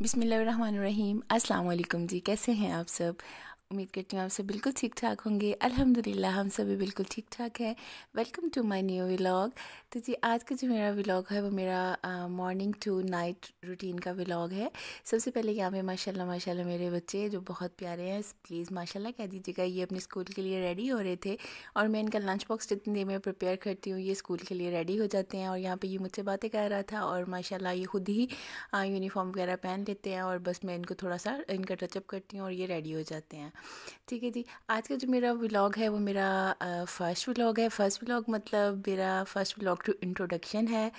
बिसमीम् वालेकुम जी कैसे हैं आप सब उम्मीद करती हूँ आप सब बिल्कुल ठीक ठाक होंगे अल्हम्दुलिल्लाह हम सभी बिल्कुल ठीक ठाक हैं welcome to my new vlog तो जी आज का जो मेरा व्लॉग है वो मेरा मॉर्निंग टू नाइट रूटीन का व्लॉग है सबसे पहले यहाँ पे माशाल्लाह माशाल्लाह मेरे बच्चे जो बहुत प्यारे हैं प्लीज़ माशाल्लाह कह दीजिएगा ये अपने स्कूल के लिए रेडी हो रहे थे और मैं इनका लंच बॉक्स जितनी देर में प्रिपेयर करती हूँ ये स्कूल के लिए रेडी हो जाते हैं और यहाँ पर ये मुझसे बातें कर रहा था और माशाला ये खुद ही यूनिफॉर्म वगैरह पहन लेते हैं और बस मैं इनको थोड़ा सा इनका टचअप करती हूँ और ये रेडी हो जाते हैं ठीक है जी आज का जो मेरा व्लॉग है वो मेरा फ़र्स्ट व्लॉग है फ़र्स्ट व्लॉग मतलब मेरा फ़र्स्ट व्लॉग टू इंट्रोडक्शन है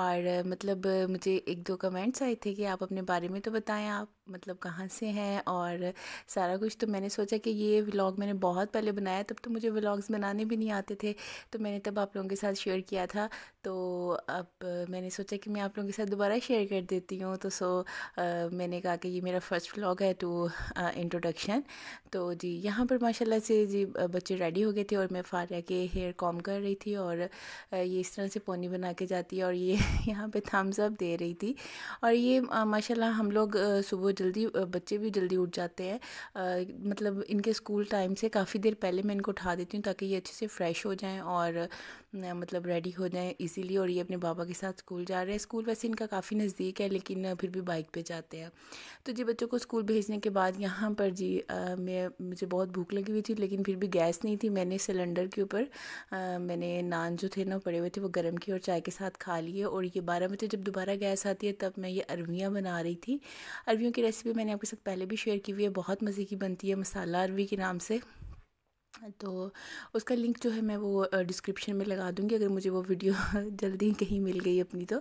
और मतलब मुझे एक दो कमेंट्स आए थे कि आप अपने बारे में तो बताएं आप मतलब कहाँ से हैं और सारा कुछ तो मैंने सोचा कि ये व्लॉग मैंने बहुत पहले बनाया तब तो मुझे व्लॉग्स बनाने भी नहीं आते थे तो मैंने तब आप लोगों के साथ शेयर किया था तो अब मैंने सोचा कि मैं आप लोगों के साथ दोबारा शेयर कर देती हूँ तो सो आ, मैंने कहा कि ये मेरा फ़र्स्ट व्लॉग है टू इंट्रोडक्शन तो जी यहाँ पर माशाल्लाह से जी बच्चे रेडी हो गए थे और मैं फारिया के हेयर कॉम कर रही थी और ये इस तरह से पोनी बना के जाती है और ये यहाँ पे थम्स अप दे रही थी और ये माशाल्लाह हम लोग सुबह जल्दी बच्चे भी जल्दी उठ जाते हैं मतलब इनके स्कूल टाइम से काफ़ी देर पहले मैं इनको उठा देती हूँ ताकि ये अच्छे से फ्रेश हो जाएँ और मतलब रेडी हो जाएँ ईज़िली और ये अपने बाबा के साथ स्कूल जा रहे हैं स्कूल वैसे इनका काफ़ी नज़दीक है लेकिन फिर भी बाइक पर जाते हैं तो जी बच्चों को स्कूल भेजने के बाद यहाँ पर जी मैं मुझे बहुत भूख लगी हुई थी लेकिन फिर भी गैस नहीं थी मैंने सिलेंडर के ऊपर मैंने नान जो थे ना पड़े हुए थे वो गर्म किए और चाय के साथ खा लिए और ये बारह बजे जब दोबारा गैस आती है तब मैं ये अरवियाँ बना रही थी अरवियों की रेसिपी मैंने आपके साथ पहले भी शेयर की हुई है बहुत मज़े की बनती है मसाला अरवी के नाम से तो उसका लिंक जो है मैं वो डिस्क्रिप्शन में लगा दूँगी अगर मुझे वो वीडियो जल्दी कहीं मिल गई अपनी तो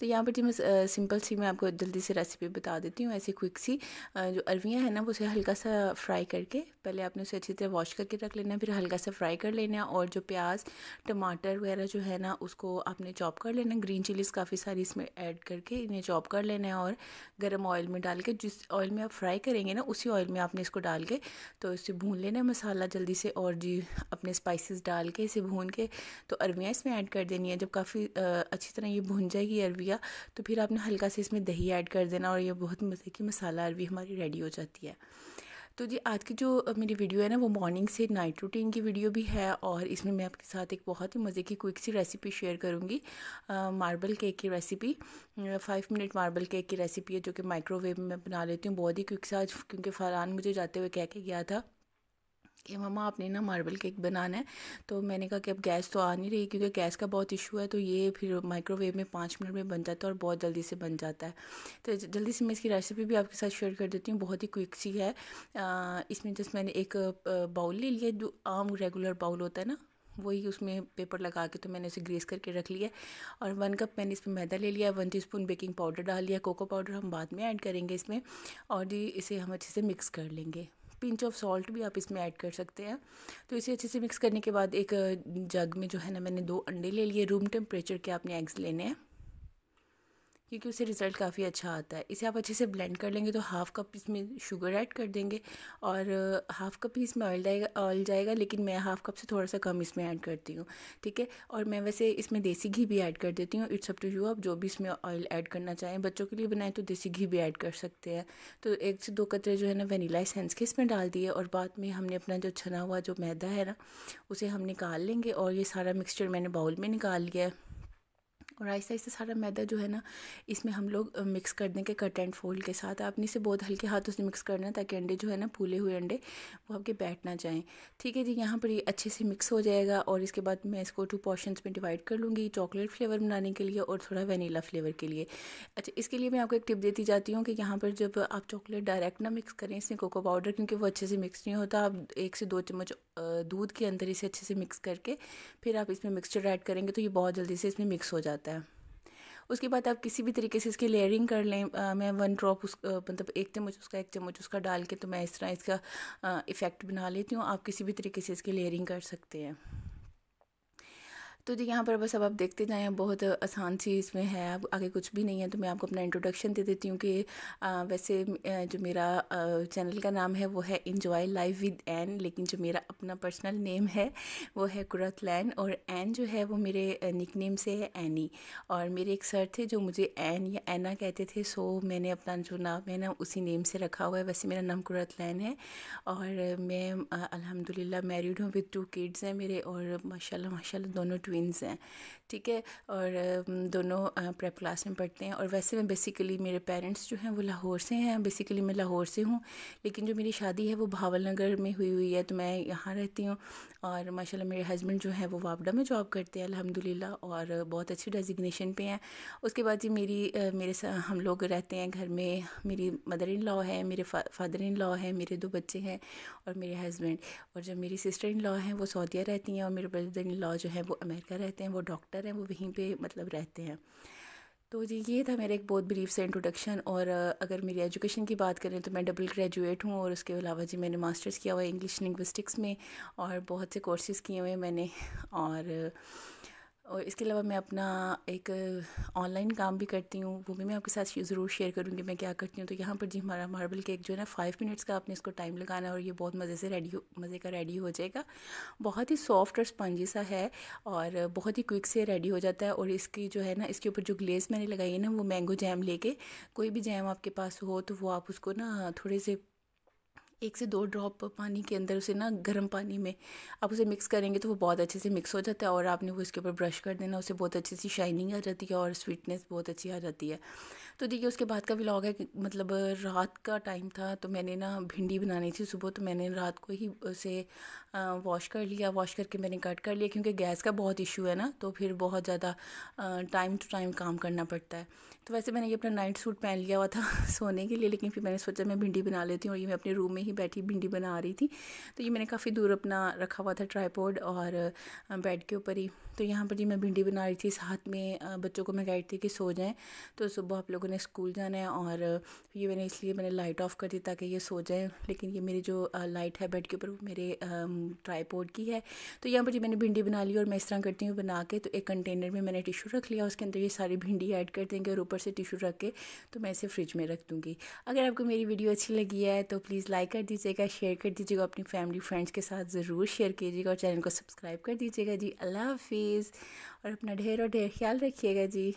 तो यहाँ पर जी मैं सिंपल सी मैं आपको जल्दी से रेसिपी बता देती हूँ ऐसी क्विक सी जो अरवियाँ हैं ना उसे हल्का सा फ्राई करके पहले आपने उसे अच्छी तरह वॉश करके रख लेना फिर हल्का सा फ्राई कर लेना और जो प्याज टमाटर वगैरह जो है ना उसको आपने चॉप कर लेना ग्रीन चिलीज़ काफ़ी सारी इसमें ऐड करके इन्हें चॉप कर लेना है और गर्म ऑयल में डाल के जिस ऑयल में आप फ्राई करेंगे ना उसी ऑयल में आपने इसको डाल के तो इसे भून लेना मसाला जल्दी से और जी अपने स्पाइसेस डाल के इसे भून के तो अरवियाँ इसमें ऐड कर देनी है जब काफ़ी अच्छी तरह ये भून जाएगी अरविया तो फिर आपने हल्का से इसमें दही ऐड कर देना और ये बहुत मज़े की मसाला अरवी हमारी रेडी हो जाती है तो जी आज की जो मेरी वीडियो है ना वो मॉर्निंग से नाइट रूटीन की वीडियो भी है और इसमें मैं आपके साथ एक बहुत ही मज़े की क्विक सी रेसिपी शेयर करूँगी मार्बल केक की recipe five minute marble cake की रेसिपी है जो कि माइक्रोवेव में बना लेती हूँ बहुत ही क्विक सा क्योंकि फरहान मुझे जाते हुए कह के गया था कि मम्मा आपने ना मार्बल केक बनाना है तो मैंने कहा कि अब गैस तो आ नहीं रही क्योंकि गैस का बहुत इशू है तो ये फिर माइक्रोवेव में पाँच मिनट में बन जाता है और बहुत जल्दी से बन जाता है तो जल्दी से मैं इसकी रेसिपी भी आपके साथ शेयर कर देती हूँ बहुत ही क्विक सी है इसमें जस्ट मैंने एक बाउल ले लिया जो आम रेगुलर बाउल होता है ना वही उसमें पेपर लगा के तो मैंने उसे ग्रेस करके रख लिया और वन कप मैंने इसमें मैदा ले लिया वन टीस्पून बेकिंग पाउडर डाल लिया कोको पाउडर हम बाद में ऐड करेंगे इसमें और जी इसे हम अच्छे से मिक्स कर लेंगे पिंच ऑफ सॉल्ट भी आप इसमें ऐड कर सकते हैं तो इसे अच्छे से मिक्स करने के बाद एक जग में जो है ना मैंने दो अंडे ले लिए रूम टेम्परेचर के आपने एग्स लेने हैं क्योंकि उससे रिज़ल्ट काफ़ी अच्छा आता है इसे आप अच्छे से ब्लेंड कर लेंगे तो हाफ़ कप इसमें शुगर ऐड कर देंगे और हाफ़ कप ही इसमें ऑयल जाएगा ऑयल जाएगा लेकिन मैं हाफ़ कप से थोड़ा सा कम इसमें ऐड करती हूँ ठीक है और मैं वैसे इसमें देसी घी भी ऐड कर देती हूँ इट्स अप टू यू आप जो भी इसमें ऑयल ऐड करना चाहें बच्चों के लिए बनाएं तो देसी घी भी ऐड कर सकते हैं तो एक से दो कतरे जो है ना वनीला सेंस के इसमें डाल दिए और बाद में हमने अपना जो छना हुआ जो मैदा है ना उसे हम निकाल लेंगे और ये सारा मिक्सचर मैंने बाउल में निकाल लिया है और आहिस्ता आहिस्ता सारा मैदा जो है ना इसमें हम लोग मिक्स कर देंगे कट एंड फोल्ड के साथ आपने इसे बहुत हल्के हाथों से मिक्स करना है ताकि अंडे जो है ना फूले हुए अंडे वो आपके बैठ ना जाएँ ठीक है जी यहाँ पर ये अच्छे से मिक्स हो जाएगा और इसके बाद मैं इसको टू पोर्शन में डिवाइड कर लूँगी चॉकलेट फ्लेवर बनाने के लिए और थोड़ा वनीला फ्लेवर के लिए अच्छा इसके लिए मैं आपको एक टिप देती जाती हूँ कि यहाँ पर जब आप चॉकलेट डायरेक्ट ना मिक्स करें इसमें कोको पाउडर क्योंकि वो अच्छे से मिक्स नहीं होता आप एक से दो चम्मच दूध के अंदर इसे अच्छे से मिक्स करके फिर आप इसमें मिक्सचर ऐड करेंगे तो ये बहुत जल्दी से इसमें मिक्स हो जाता है जाता है उसके बाद आप किसी भी तरीके से इसकी लेयरिंग कर लें आ, मैं वन ड्रॉप उस मतलब एक चम्मच उसका एक चम्मच उसका डाल के तो मैं इस तरह इसका इफ़ेक्ट बना लेती हूँ आप किसी भी तरीके से इसकी लेयरिंग कर सकते हैं तो जी यहाँ पर बस अब आप देखते जाएँ बहुत आसान सी इसमें है अब आगे कुछ भी नहीं है तो मैं आपको अपना इंट्रोडक्शन दे देती हूँ कि वैसे जो मेरा चैनल का नाम है वो है इन्जॉय लाइफ विद एन लेकिन जो मेरा अपना पर्सनल नेम है वो है कुरत लैन और एन जो है वो मेरे निक नेम से है एनी और मेरे एक सर थे जो मुझे एन या एना कहते थे सो मैंने अपना जो नाम है ना उसी नेम से रखा हुआ है वैसे मेरा नाम कुरत लैन है और मैं अलहमदिल्ला मैरिड हूँ विद टू किड्स हैं मेरे और माशाला माशा दोनों ट्विन ट्विन्स हैं ठीक है और दोनों प्रेप क्लास में पढ़ते हैं और वैसे मैं बेसिकली मेरे पेरेंट्स जो हैं वो लाहौर से हैं बेसिकली मैं लाहौर से हूँ लेकिन जो मेरी शादी है वो भावल नगर में हुई हुई है तो मैं यहाँ रहती हूँ और माशाल्लाह मेरे हस्बैंड जो हैं वो वापडा में जॉब करते हैं अलहमदिल्ला और बहुत अच्छी डेजिग्नेशन पर हैं उसके बाद जी मेरी मेरे हम लोग रहते हैं घर में मेरी मदर इन लॉ है मेरे फादर इन लॉ है मेरे दो बच्चे हैं और मेरे हस्बैंड और जो मेरी सिस्टर इन लॉ हैं वो सऊदिया रहती हैं और मेरे ब्रदर इन लॉ जो है वो अमेरिका अमेरिका रहते हैं वो डॉक्टर हैं वो वहीं पे मतलब रहते हैं तो जी ये था मेरा एक बहुत ब्रीफ से इंट्रोडक्शन और अगर मेरी एजुकेशन की बात करें तो मैं डबल ग्रेजुएट हूँ और उसके अलावा जी मैंने मास्टर्स किया हुआ है इंग्लिश लिंग्विस्टिक्स में और बहुत से कोर्सेज़ किए हुए मैंने और और इसके अलावा मैं अपना एक ऑनलाइन काम भी करती हूँ वो भी मैं आपके साथ ज़रूर शेयर करूँगी मैं क्या करती हूँ तो यहाँ पर जी हमारा मार्बल केक जो है ना फाइव मिनट्स का आपने इसको टाइम लगाना और ये बहुत मज़े से रेडी मज़े का रेडी हो जाएगा बहुत ही सॉफ्ट और स्पंजी सा है और बहुत ही क्विक से रेडी हो जाता है और इसकी जो है ना इसके ऊपर जो ग्लेस मैंने लगाई है ना वो मैंगो जैम लेके कोई भी जैम आपके पास हो तो वो आप उसको ना थोड़े से एक से दो ड्रॉप पानी के अंदर उसे ना गर्म पानी में आप उसे मिक्स करेंगे तो वो बहुत अच्छे से मिक्स हो जाता है और आपने वो इसके ऊपर ब्रश कर देना उसे बहुत अच्छी सी शाइनिंग आ जाती है और स्वीटनेस बहुत अच्छी आ जाती है तो देखिए उसके बाद का व्लॉग है मतलब रात का टाइम था तो मैंने ना भिंडी बनानी थी सुबह तो मैंने रात को ही उसे वॉश कर लिया वॉश करके मैंने कट कर लिया क्योंकि गैस का बहुत इशू है ना तो फिर बहुत ज़्यादा टाइम टू टाइम काम करना पड़ता है तो वैसे मैंने ये अपना नाइट सूट पहन लिया हुआ था सोने के लिए लेकिन फिर मैंने सोचा मैं भिंडी बना लेती हूँ और ये मैं अपने रूम में ही बैठी भिंडी बना रही थी तो ये मैंने काफ़ी दूर अपना रखा हुआ था ट्राईपोर्ड और बेड के ऊपर ही तो यहाँ पर जी मैं भिंडी बना रही थी साथ में बच्चों को मैं गाइड थी कि सो जाएँ तो सुबह आप लोगों ने स्कूल जाना है और ये मैंने इसलिए मैंने लाइट ऑफ कर दी ताकि ये सो जाएँ लेकिन ये मेरी जो लाइट है बेड के ऊपर वो मेरे ट्राईपोर्ड की है तो यहाँ पर जी मैंने भिंडी बना ली और मैं इस तरह करती हूँ बना के तो एक कंटेनर में मैंने टिशू रख लिया उसके अंदर ये सारी भिंडी ऐड कर देंगे और ऊपर ऊपर से टिश्यू रख के तो मैं इसे फ्रिज में रख दूँगी अगर आपको मेरी वीडियो अच्छी लगी है तो प्लीज़ लाइक कर दीजिएगा शेयर कर दीजिएगा अपनी फैमिली फ्रेंड्स के साथ ज़रूर शेयर कीजिएगा और चैनल को सब्सक्राइब कर दीजिएगा जी अल्लाह हाफिज़ और अपना ढेर और ढेर ख्याल रखिएगा जी